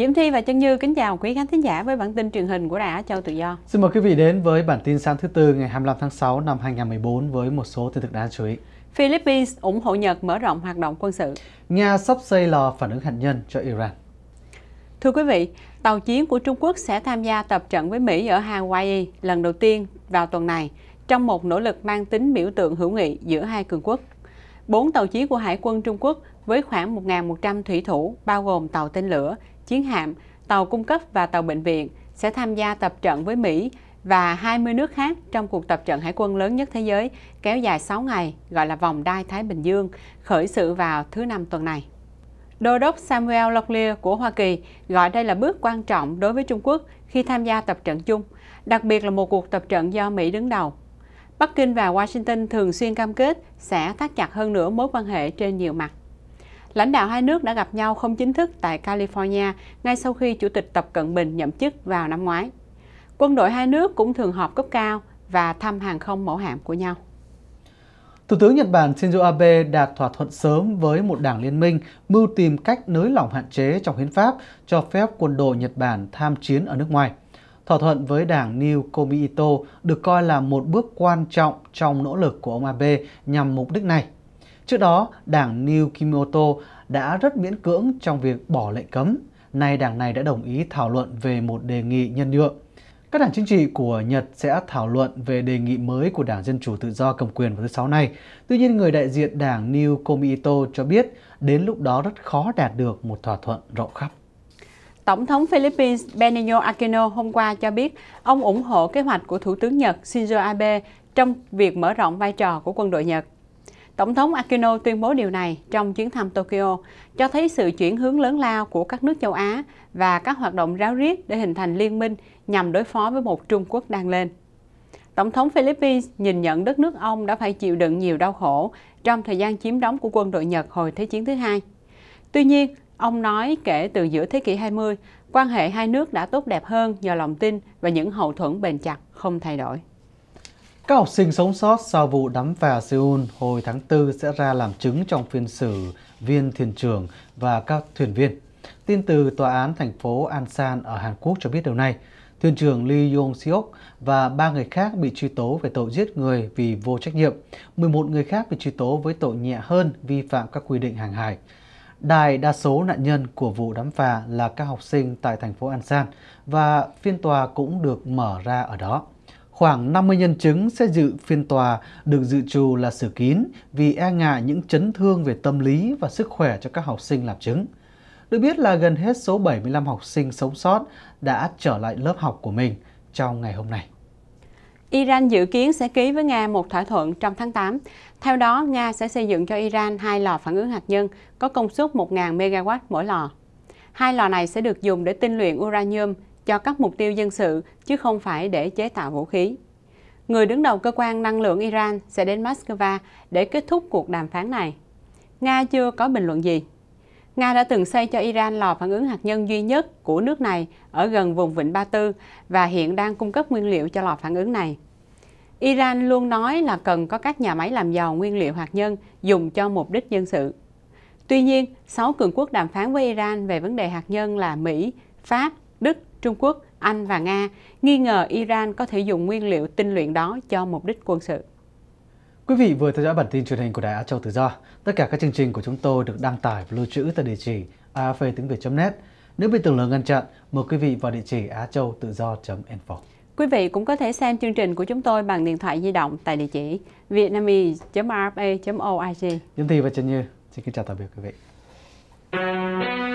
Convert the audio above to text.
Diễm Thi và Chân Như kính chào quý khán thính giả với bản tin truyền hình của Đài Á Châu Tự Do. Xin mời quý vị đến với bản tin sáng thứ tư ngày 25 tháng 6 năm 2014 với một số tin tức đáng chú ý. Philippines ủng hộ Nhật mở rộng hoạt động quân sự. Nga sắp xây lò phản ứng hạt nhân cho Iran. Thưa quý vị, tàu chiến của Trung Quốc sẽ tham gia tập trận với Mỹ ở Hawaii lần đầu tiên vào tuần này trong một nỗ lực mang tính biểu tượng hữu nghị giữa hai cường quốc. Bốn tàu chiến của Hải quân Trung Quốc với khoảng 1.100 thủy thủ, bao gồm tàu tên lửa, chiến hạm, tàu cung cấp và tàu bệnh viện sẽ tham gia tập trận với Mỹ và 20 nước khác trong cuộc tập trận hải quân lớn nhất thế giới kéo dài 6 ngày gọi là vòng đai Thái Bình Dương, khởi sự vào thứ năm tuần này. Đô đốc Samuel Locklear của Hoa Kỳ gọi đây là bước quan trọng đối với Trung Quốc khi tham gia tập trận chung, đặc biệt là một cuộc tập trận do Mỹ đứng đầu. Bắc Kinh và Washington thường xuyên cam kết sẽ thắt chặt hơn nữa mối quan hệ trên nhiều mặt. Lãnh đạo hai nước đã gặp nhau không chính thức tại California ngay sau khi Chủ tịch Tập Cận Bình nhậm chức vào năm ngoái. Quân đội hai nước cũng thường họp cấp cao và thăm hàng không mẫu hạm của nhau. Thủ tướng Nhật Bản Shinzo Abe đạt thỏa thuận sớm với một đảng liên minh mưu tìm cách nới lỏng hạn chế trong hiến pháp cho phép quân đội Nhật Bản tham chiến ở nước ngoài. Thỏa thuận với đảng New Komito được coi là một bước quan trọng trong nỗ lực của ông Abe nhằm mục đích này. Trước đó, đảng New Kimoto đã rất miễn cưỡng trong việc bỏ lệnh cấm. Nay đảng này đã đồng ý thảo luận về một đề nghị nhân nhượng. Các đảng chính trị của Nhật sẽ thảo luận về đề nghị mới của Đảng Dân Chủ Tự Do cầm quyền vào thứ Sáu này. Tuy nhiên, người đại diện đảng New Komito cho biết đến lúc đó rất khó đạt được một thỏa thuận rộng khắp. Tổng thống Philippines Benigno Aquino hôm qua cho biết ông ủng hộ kế hoạch của Thủ tướng Nhật Shinzo Abe trong việc mở rộng vai trò của quân đội Nhật. Tổng thống Aquino tuyên bố điều này trong chuyến thăm Tokyo, cho thấy sự chuyển hướng lớn lao của các nước châu Á và các hoạt động ráo riết để hình thành liên minh nhằm đối phó với một Trung Quốc đang lên. Tổng thống Philippines nhìn nhận đất nước ông đã phải chịu đựng nhiều đau khổ trong thời gian chiếm đóng của quân đội Nhật hồi Thế chiến thứ hai. Tuy nhiên, ông nói kể từ giữa thế kỷ 20, quan hệ hai nước đã tốt đẹp hơn nhờ lòng tin và những hậu thuẫn bền chặt không thay đổi. Các học sinh sống sót sau vụ đắm phà Seoul hồi tháng 4 sẽ ra làm chứng trong phiên xử viên thuyền trưởng và các thuyền viên. Tin từ Tòa án thành phố Ansan ở Hàn Quốc cho biết điều này. Thuyền trưởng Lee Yong Seok và ba người khác bị truy tố về tội giết người vì vô trách nhiệm. 11 người khác bị truy tố với tội nhẹ hơn vi phạm các quy định hàng hải. Đại đa số nạn nhân của vụ đắm phà là các học sinh tại thành phố Ansan và phiên tòa cũng được mở ra ở đó khoảng 50 nhân chứng sẽ dự phiên tòa được dự trù là xử kín vì e ngại những chấn thương về tâm lý và sức khỏe cho các học sinh làm chứng. Được biết là gần hết số 75 học sinh sống sót đã trở lại lớp học của mình trong ngày hôm nay. Iran dự kiến sẽ ký với Nga một thỏa thuận trong tháng 8. Theo đó, Nga sẽ xây dựng cho Iran hai lò phản ứng hạt nhân có công suất 1.000 MW mỗi lò. Hai lò này sẽ được dùng để tinh luyện uranium cho các mục tiêu dân sự chứ không phải để chế tạo vũ khí. Người đứng đầu cơ quan năng lượng Iran sẽ đến Moscow để kết thúc cuộc đàm phán này. Nga chưa có bình luận gì. Nga đã từng xây cho Iran lò phản ứng hạt nhân duy nhất của nước này ở gần vùng Vịnh Ba Tư và hiện đang cung cấp nguyên liệu cho lò phản ứng này. Iran luôn nói là cần có các nhà máy làm giàu nguyên liệu hạt nhân dùng cho mục đích dân sự. Tuy nhiên, 6 cường quốc đàm phán với Iran về vấn đề hạt nhân là Mỹ, Pháp, Đức Trung Quốc, Anh và Nga nghi ngờ Iran có thể dùng nguyên liệu tinh luyện đó cho mục đích quân sự. Quý vị vừa theo dõi bản tin truyền hình của Đài Á Châu Tự Do. Tất cả các chương trình của chúng tôi được đăng tải và lưu trữ tại địa chỉ afv tiếng net Nếu bị tưởng lường ngăn chặn, mời quý vị vào địa chỉ á châu info Quý vị cũng có thể xem chương trình của chúng tôi bằng điện thoại di động tại địa chỉ vietnamese.rfa.org. Dương Thị và Trần Như, xin kính chào tạm biệt quý vị.